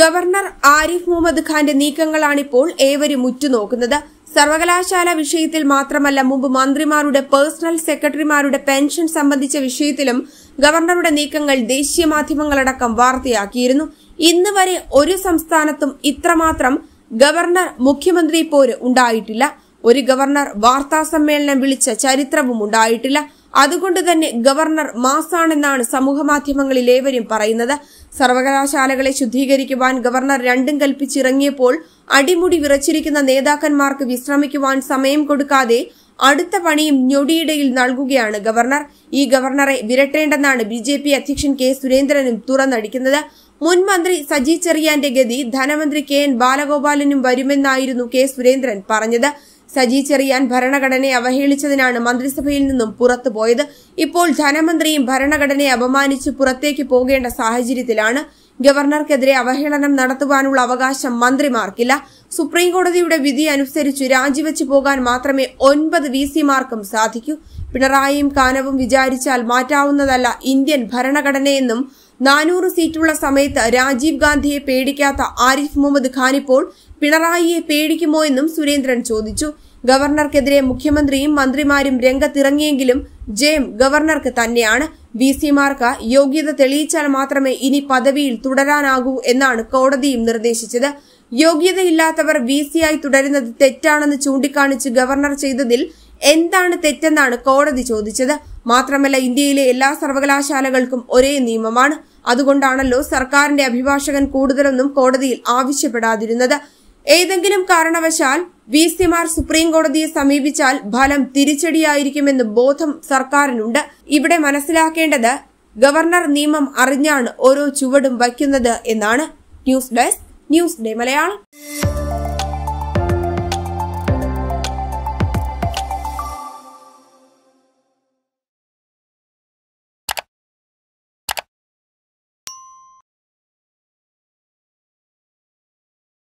governor Arif Muhammad ഖാന്റെ നീക്കങ്ങളാണിപ്പോൾ ഏവരും ഉറ്റുനോക്കുന്നത് സർവകലാശാല വിഷയത്തിൽ മാത്രമല്ല മുമ്പ് മന്ത്രിമാരുടെ പേഴ്സണൽ സെക്രട്ടറിമാരുടെ പെൻഷൻ സംബന്ധിച്ച വിഷയത്തിലും ഗവർണറുടെ നീക്കങ്ങൾ ദേശീയ മാധ്യമങ്ങളടക്കം വാർത്തയാക്കിയിരുന്നു ഇന്ന് വരെ ഒരു സംസ്ഥാനത്തും ഇത്രമാത്രം ഗവർണർ മുഖ്യമന്ത്രി പോര് ഉണ്ടായിട്ടില്ല ഒരു ഗവർണർ വാർത്താ സമ്മേളനം വിളിച്ച ചരിത്രവും ഉണ്ടായിട്ടില്ല അതുകൊണ്ട് തന്നെ ഗവർണർ മാസാണെന്നാണ് സമൂഹമാധ്യമങ്ങളിൽ ഏവരും പറയുന്നത് സർവകലാശാലകളെ ശുദ്ധീകരിക്കുവാൻ ഗവർണർ രണ്ടും കൽപ്പിച്ചിറങ്ങിയപ്പോൾ അടിമുടി വിറച്ചിരിക്കുന്ന നേതാക്കന്മാർക്ക് വിശ്രമിക്കുവാൻ സമയം കൊടുക്കാതെ അടുത്ത പണിയും ഞൊടിയിടയിൽ നൽകുകയാണ് ഗവർണർ ഈ ഗവർണറെ വിരട്ടേണ്ടെന്നാണ് ബി ജെ പി അധ്യക്ഷൻ കെ സുരേന്ദ്രനും തുറന്നടിക്കുന്നത് മുൻ മന്ത്രി സജി ചെറിയാന്റെ ഗതി ധനമന്ത്രി കെ എൻ ബാലഗോപാലനും വരുമെന്നായിരുന്നു കെ സുരേന്ദ്രൻ പറഞ്ഞത് സജി ചെറിയാൻ ഭരണഘടനയെ അവഹേളിച്ചതിനാണ് മന്ത്രിസഭയിൽ നിന്നും പുറത്തുപോയത് ഇപ്പോൾ ധനമന്ത്രിയും ഭരണഘടനയെ അപമാനിച്ച് പുറത്തേക്ക് പോകേണ്ട സാഹചര്യത്തിലാണ് ഗവർണർക്കെതിരെ അവഹേളനം നടത്തുവാനുള്ള അവകാശം മന്ത്രിമാർക്കില്ല സുപ്രീം കോടതിയുടെ വിധി അനുസരിച്ച് രാജിവെച്ചു പോകാൻ മാത്രമേ ഒൻപത് വി സിമാർക്കും സാധിക്കൂ പിണറായിയും കാനവും വിചാരിച്ചാൽ മാറ്റാവുന്നതല്ല ഇന്ത്യൻ ഭരണഘടനയെന്നും നാനൂറ് സീറ്റുള്ള സമയത്ത് രാജീവ് ഗാന്ധിയെ പേടിക്കാത്ത ആരിഫ് മുഹമ്മദ് ഖാൻ ഇപ്പോൾ പിണറായിയെ പേടിക്കുമോ എന്നും സുരേന്ദ്രൻ ചോദിച്ചു ഗവർണർക്കെതിരെ മുഖ്യമന്ത്രിയും മന്ത്രിമാരും രംഗത്തിറങ്ങിയെങ്കിലും ജയം ഗവർണർക്ക് തന്നെയാണ് വി സിമാർക്ക് യോഗ്യത തെളിയിച്ചാൽ മാത്രമേ ഇനി പദവിയിൽ തുടരാനാകൂ എന്നാണ് കോടതിയും നിർദ്ദേശിച്ചത് യോഗ്യതയില്ലാത്തവർ വി സിയായി തുടരുന്നത് തെറ്റാണെന്ന് ചൂണ്ടിക്കാണിച്ച് ഗവർണർ ചെയ്തതിൽ എന്താണ് തെറ്റെന്നാണ് കോടതി ചോദിച്ചത് മാത്രമല്ല ഇന്ത്യയിലെ എല്ലാ സർവകലാശാലകൾക്കും ഒരേ നിയമമാണ് അതുകൊണ്ടാണല്ലോ സർക്കാരിന്റെ അഭിഭാഷകൻ കൂടുതലൊന്നും കോടതിയിൽ ആവശ്യപ്പെടാതിരുന്നത് ഏതെങ്കിലും കാരണവശാൽ വി മാർ സുപ്രീം കോടതിയെ സമീപിച്ചാൽ ഫലം തിരിച്ചടിയായിരിക്കുമെന്ന് ബോധം സർക്കാരിനുണ്ട് ഇവിടെ മനസ്സിലാക്കേണ്ടത് ഗവർണർ നിയമം അറിഞ്ഞാണ് ഓരോ ചുവടും വയ്ക്കുന്നത് എന്നാണ് news desk news day Malayalam